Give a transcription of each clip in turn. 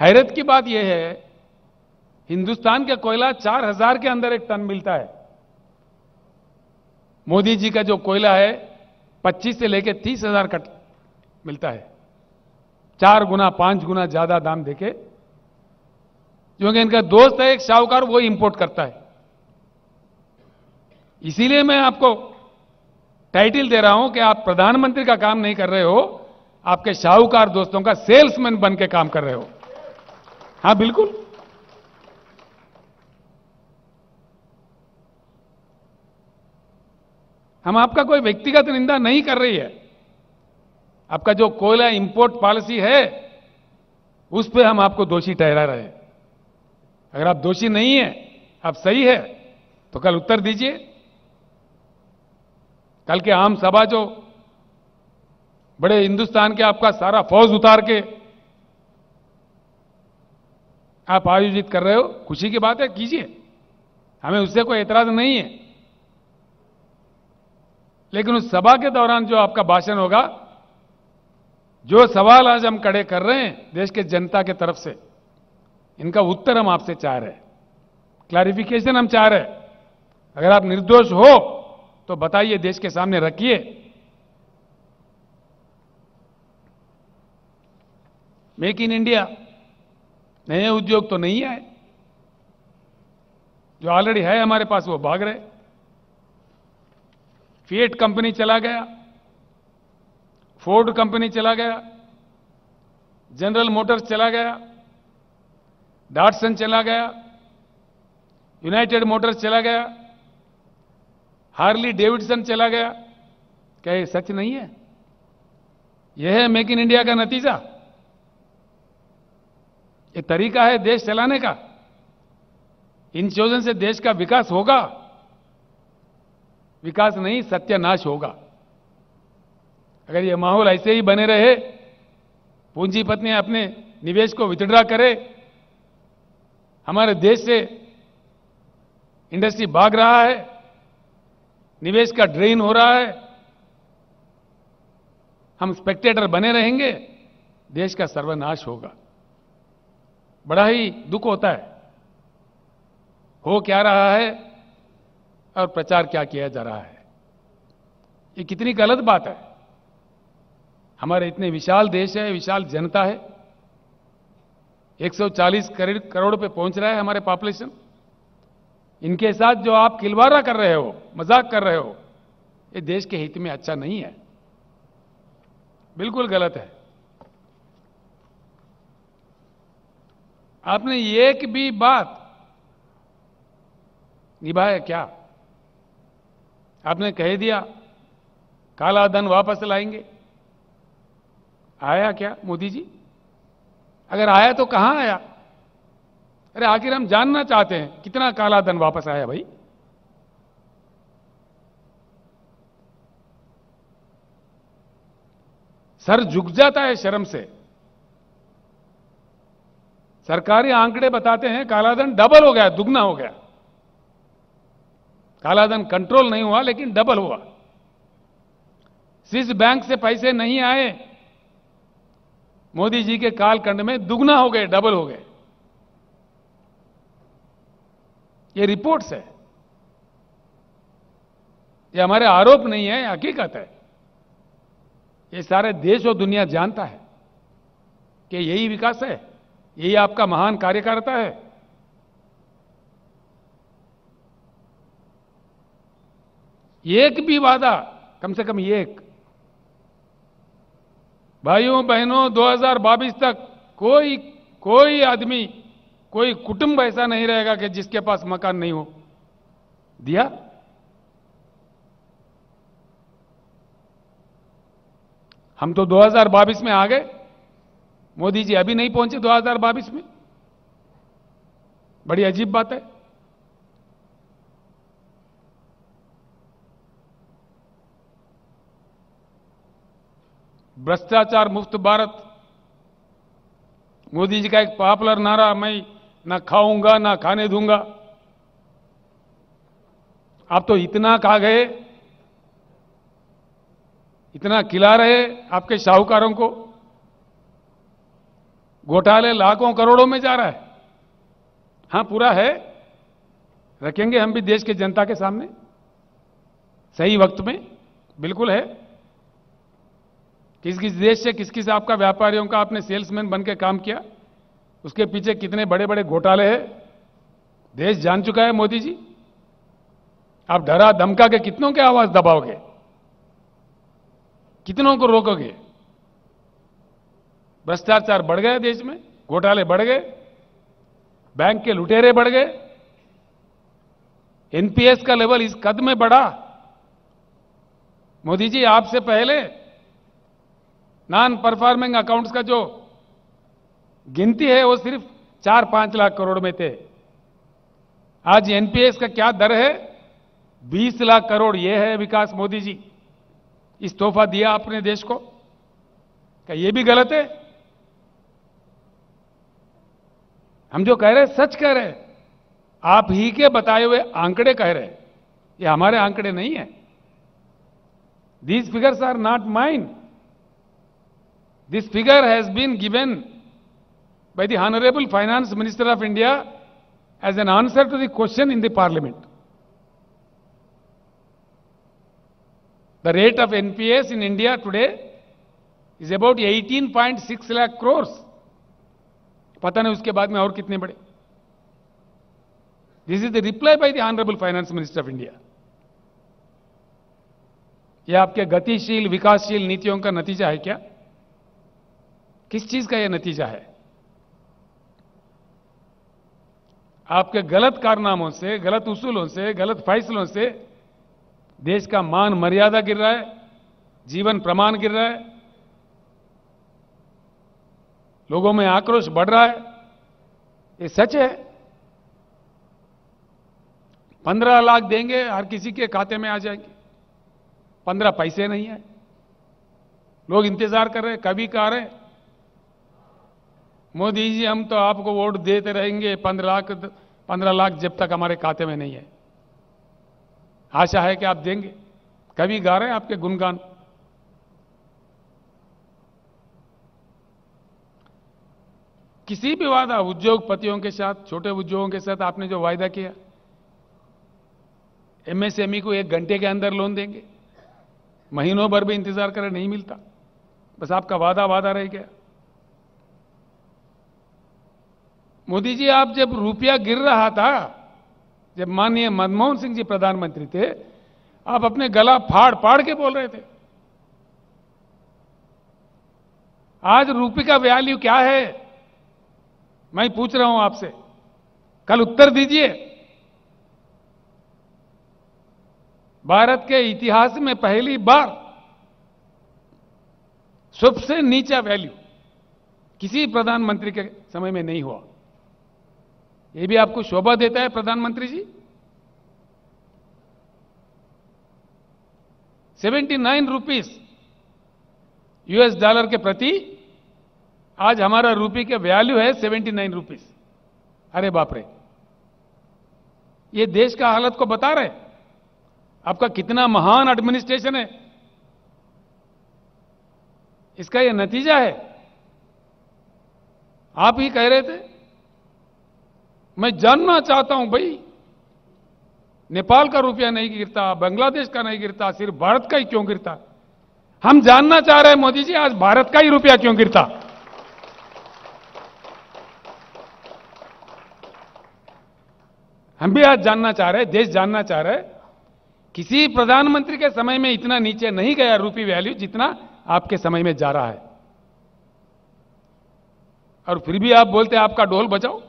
हैरत की बात यह है हिंदुस्तान का कोयला 4000 के अंदर एक टन मिलता है मोदी जी का जो कोयला है 25 से लेकर तीस हजार का मिलता है चार गुना पांच गुना ज्यादा दाम देके क्योंकि इनका दोस्त है एक शाहूकार वो इंपोर्ट करता है इसीलिए मैं आपको टाइटल दे रहा हूं कि आप प्रधानमंत्री का काम नहीं कर रहे हो आपके शाहूकार दोस्तों का सेल्समैन बन के काम कर रहे हो हाँ बिल्कुल हम आपका कोई व्यक्तिगत निंदा नहीं कर रही है आपका जो कोयला इंपोर्ट पॉलिसी है उस पर हम आपको दोषी ठहरा रहे हैं अगर आप दोषी नहीं है आप सही है तो कल उत्तर दीजिए कल के आम सभा जो बड़े हिंदुस्तान के आपका सारा फौज उतार के आप आयोजित कर रहे हो खुशी की बात है कीजिए हमें उससे कोई ऐतराज नहीं है लेकिन उस सभा के दौरान जो आपका भाषण होगा जो सवाल आज हम कड़े कर रहे हैं देश के जनता के तरफ से इनका उत्तर हम आपसे चाह रहे हैं क्लैरिफिकेशन हम चाह रहे हैं अगर आप निर्दोष हो तो बताइए देश के सामने रखिए मेक इन इंडिया नए उद्योग तो नहीं आए जो ऑलरेडी है हमारे पास वो भाग रहे फिएट कंपनी चला गया फोर्ड कंपनी चला गया जनरल मोटर्स चला गया डाटसन चला गया यूनाइटेड मोटर्स चला गया हार्ली डेविडसन चला गया क्या ये सच नहीं है यह है मेक इन इंडिया का नतीजा ये तरीका है देश चलाने का इन चीजों से देश का विकास होगा विकास नहीं सत्यानाश होगा अगर ये माहौल ऐसे ही बने रहे पूंजीपतियां अपने निवेश को विथड्रा करे हमारे देश से इंडस्ट्री भाग रहा है निवेश का ड्रेन हो रहा है हम स्पेक्टेटर बने रहेंगे देश का सर्वनाश होगा बड़ा ही दुख होता है हो क्या रहा है और प्रचार क्या किया जा रहा है ये कितनी गलत बात है हमारे इतने विशाल देश है विशाल जनता है 140 करोड़ करोड़ पे पहुंच रहा है हमारे पॉपुलेशन इनके साथ जो आप खिलवाड़ा कर रहे हो मजाक कर रहे हो ये देश के हित में अच्छा नहीं है बिल्कुल गलत है आपने एक भी बात निभाया क्या आपने कह दिया काला धन वापस लाएंगे आया क्या मोदी जी अगर आया तो कहां आया अरे आखिर हम जानना चाहते हैं कितना काला धन वापस आया भाई सर झुक जाता है शर्म से सरकारी आंकड़े बताते हैं कालाधन डबल हो गया दुगना हो गया कालाधन कंट्रोल नहीं हुआ लेकिन डबल हुआ स्विस बैंक से पैसे नहीं आए मोदी जी के कालखंड में दुगना हो गए डबल हो गए ये रिपोर्ट्स है ये हमारे आरोप नहीं है हकीकत है ये सारे देश और दुनिया जानता है कि यही विकास है यही आपका महान कार्यकर्ता है एक भी वादा कम से कम एक भाइयों बहनों 2022 तक कोई कोई आदमी कोई कुटुंब ऐसा नहीं रहेगा कि जिसके पास मकान नहीं हो दिया हम तो 2022 में आ गए मोदी जी अभी नहीं पहुंचे दो में बड़ी अजीब बात है भ्रष्टाचार मुफ्त भारत मोदी जी का एक पॉपुलर नारा मैं ना खाऊंगा ना खाने दूंगा आप तो इतना खा गए इतना खिला रहे आपके शाहूकारों को घोटाले लाखों करोड़ों में जा रहा है हां पूरा है रखेंगे हम भी देश की जनता के सामने सही वक्त में बिल्कुल है किस किस देश से किस किस आपका व्यापारियों का आपने सेल्समैन बन के काम किया उसके पीछे कितने बड़े बड़े घोटाले हैं देश जान चुका है मोदी जी आप डरा धमका के कितनों के आवाज दबाओगे कितनों को रोकोगे भ्रष्टाचार बढ़ गए देश में घोटाले बढ़ गए बैंक के लुटेरे बढ़ गए एनपीएस का लेवल इस कद में बढ़ा मोदी जी आपसे पहले नॉन परफॉर्मिंग अकाउंट्स का जो गिनती है वो सिर्फ चार पांच लाख करोड़ में थे आज एनपीएस का क्या दर है बीस लाख करोड़ ये है विकास मोदी जी इस तोहफा दिया आपने देश को क्या ये भी गलत है हम जो कह रहे हैं सच कह रहे हैं आप ही के बताए हुए आंकड़े कह रहे हैं ये हमारे आंकड़े नहीं है these figures are not mine this figure has been given by the honourable finance minister of India as an answer to the question in the parliament the rate of NPS in India today is about 18.6 lakh crore पता नहीं उसके बाद में और कितने बड़े this is the reply by the honourable finance minister of India यह आपके गतिशील विकासशील नीतियों का नतीजा है क्या किस चीज का यह नतीजा है आपके गलत कारनामों से गलत उसूलों से गलत फैसलों से देश का मान मर्यादा गिर रहा है जीवन प्रमाण गिर रहा है लोगों में आक्रोश बढ़ रहा है ये सच है पंद्रह लाख देंगे हर किसी के खाते में आ जाएंगे पंद्रह पैसे नहीं है लोग इंतजार कर रहे हैं कभी कह रहे मोदी जी हम तो आपको वोट देते रहेंगे पंद्रह लाख पंद्रह लाख जब तक हमारे खाते में नहीं है आशा है कि आप देंगे कभी गा रहे हैं आपके गुणगान किसी भी वादा उद्योगपतियों के साथ छोटे उद्योगों के साथ आपने जो वायदा किया एमएसएमई को एक घंटे के अंदर लोन देंगे महीनों भर भी इंतजार करें नहीं मिलता बस आपका वादा वादा रह गया मोदी जी आप जब रुपया गिर रहा था जब माननीय मनमोहन सिंह जी प्रधानमंत्री थे आप अपने गला फाड़ फाड़ के बोल रहे थे आज रुपये का वैल्यू क्या है मैं पूछ रहा हूं आपसे कल उत्तर दीजिए भारत के इतिहास में पहली बार सबसे नीचा वैल्यू किसी प्रधानमंत्री के समय में नहीं हुआ यह भी आपको शोभा देता है प्रधानमंत्री ji 79 nine rupees US dollar के प्रति आज हमारा रूपी का वैल्यू है सेवेंटी नाइन रुपीज अरे बाप रे ये देश का हालत को बता रहे आपका कितना महान एडमिनिस्ट्रेशन है इसका यह नतीजा है आप ही कह रहे थे मैं जानना चाहता हूं भाई नेपाल का रुपया नहीं गिरता बांग्लादेश का नहीं गिरता सिर्फ भारत का ही क्यों गिरता हम जानना चाह रहे हैं मोदी जी आज भारत का ही रुपया क्यों गिरता हम भी आज जानना चाह रहे देश जानना चाह रहे किसी प्रधानमंत्री के समय में इतना नीचे नहीं गया रूपी वैल्यू जितना आपके समय में जा रहा है और फिर भी आप बोलते हैं आपका डोल बचाओ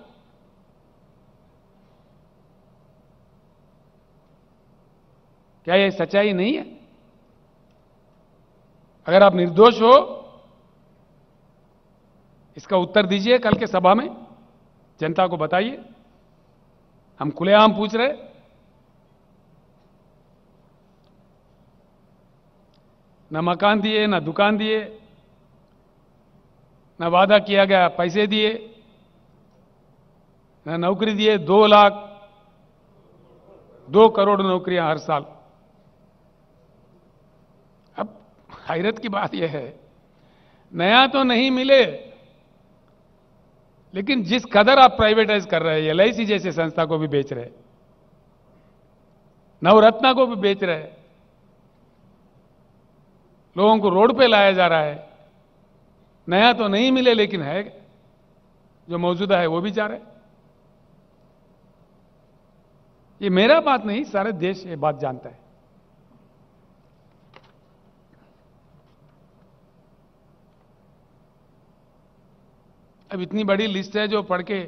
क्या यह सच्चाई नहीं है अगर आप निर्दोष हो इसका उत्तर दीजिए कल के सभा में जनता को बताइए हम खुलेआम पूछ रहे ना मकान दिए ना दुकान दिए ना वादा किया गया पैसे दिए ना नौकरी दिए दो लाख दो करोड़ नौकरियां हर साल अब हैरत की बात यह है नया तो नहीं मिले लेकिन जिस कदर आप प्राइवेटाइज कर रहे हैं एल जैसे संस्था को भी बेच रहे नवरत्ना को भी बेच रहे लोगों को रोड पे लाया जा रहा है नया तो नहीं मिले लेकिन है जो मौजूदा है वो भी जा रहे ये मेरा बात नहीं सारे देश ये बात जानता है अब इतनी बड़ी लिस्ट है जो पढ़ के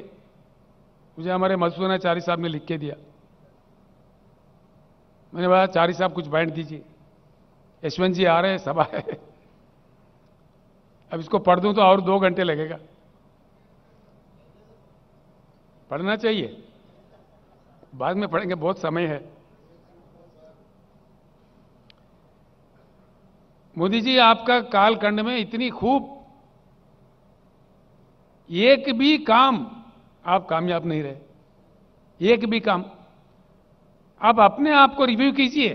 मुझे हमारे मधुसूदन चारी साहब ने लिख के दिया मैंने बोला चारी साहब कुछ बैठ दीजिए यशवंत जी आ रहे हैं सभा है अब इसको पढ़ दूं तो और दो घंटे लगेगा पढ़ना चाहिए बाद में पढ़ेंगे बहुत समय है मोदी जी आपका कालखंड में इतनी खूब एक भी काम आप कामयाब नहीं रहे एक भी काम आप अपने आप को रिव्यू कीजिए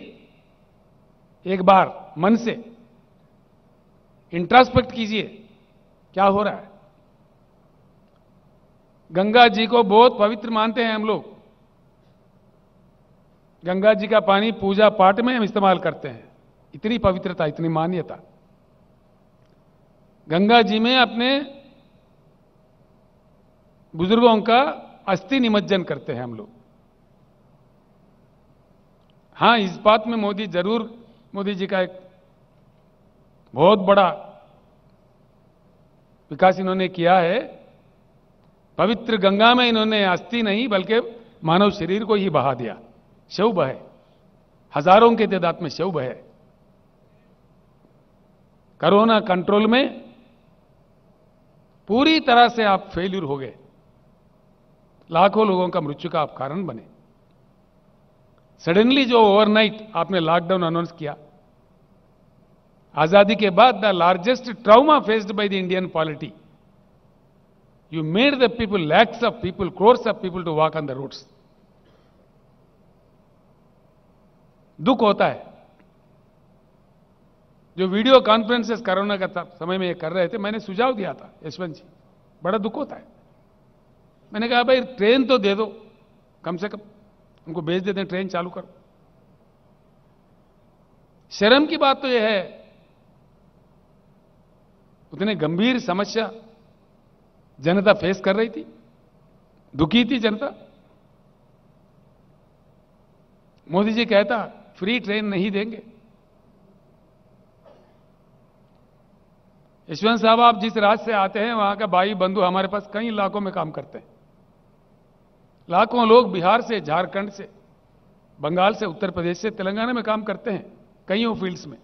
एक बार मन से इंट्रास्पेक्ट कीजिए क्या हो रहा है गंगा जी को बहुत पवित्र मानते हैं हम लोग गंगा जी का पानी पूजा पाठ में हम इस्तेमाल करते हैं इतनी पवित्रता इतनी मान्यता गंगा जी में अपने बुजुर्गों का अस्थि निमज्जन करते हैं हम लोग हां इस बात में मोदी जरूर मोदी जी का एक बहुत बड़ा विकास इन्होंने किया है पवित्र गंगा में इन्होंने अस्थि नहीं बल्कि मानव शरीर को ही बहा दिया शव बहे हजारों के तादाद में शव बहे कोरोना कंट्रोल में पूरी तरह से आप फेल्यूर हो गए लाखों लोगों का मृत्यु का आप कारण बने सडनली जो ओवरनाइट आपने लॉकडाउन अनाउंस किया आजादी के बाद the largest trauma faced by the Indian polity you made the people lakhs of people crores of people to walk on the roads दुख होता है जो वीडियो कॉन्फ्रेंसेस कोरोना का समय में ये कर रहे थे मैंने सुझाव दिया था यशवंत जी बड़ा दुख होता है मैंने कहा भाई ट्रेन तो दे दो कम से कम उनको भेज देते हैं ट्रेन चालू करो शर्म की बात तो यह है उतने गंभीर समस्या जनता फेस कर रही थी दुखी थी जनता मोदी जी कहता फ्री ट्रेन नहीं देंगे यशवंत साहब आप जिस राज्य से आते हैं वहां का भाई बंधु हमारे पास कई इलाकों में काम करते हैं लाखों लोग बिहार से झारखंड से बंगाल से उत्तर प्रदेश से तेलंगाना में काम करते हैं कईयों फील्ड्स में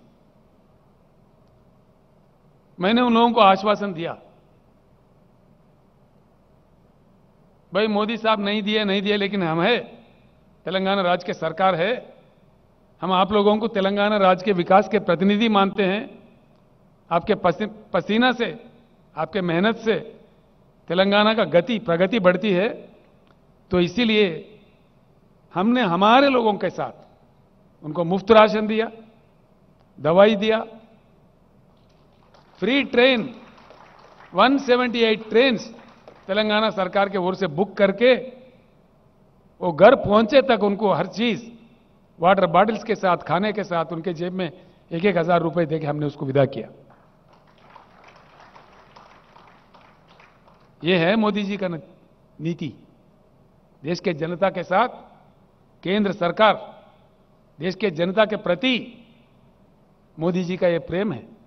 मैंने उन लोगों को आश्वासन दिया भाई मोदी साहब नहीं दिए नहीं दिए लेकिन हम है तेलंगाना राज्य के सरकार है हम आप लोगों को तेलंगाना राज्य के विकास के प्रतिनिधि मानते हैं आपके पसीना से आपके मेहनत से तेलंगाना का गति प्रगति बढ़ती है तो इसीलिए हमने हमारे लोगों के साथ उनको मुफ्त राशन दिया दवाई दिया फ्री ट्रेन 178 ट्रेन तेलंगाना सरकार के ओर से बुक करके वो घर पहुंचे तक उनको हर चीज वाटर बॉटल्स के साथ खाने के साथ उनके जेब में एक एक हजार रुपए देके हमने उसको विदा किया यह है मोदी जी का नीति देश के जनता के साथ केंद्र सरकार देश के जनता के प्रति मोदी जी का ये प्रेम है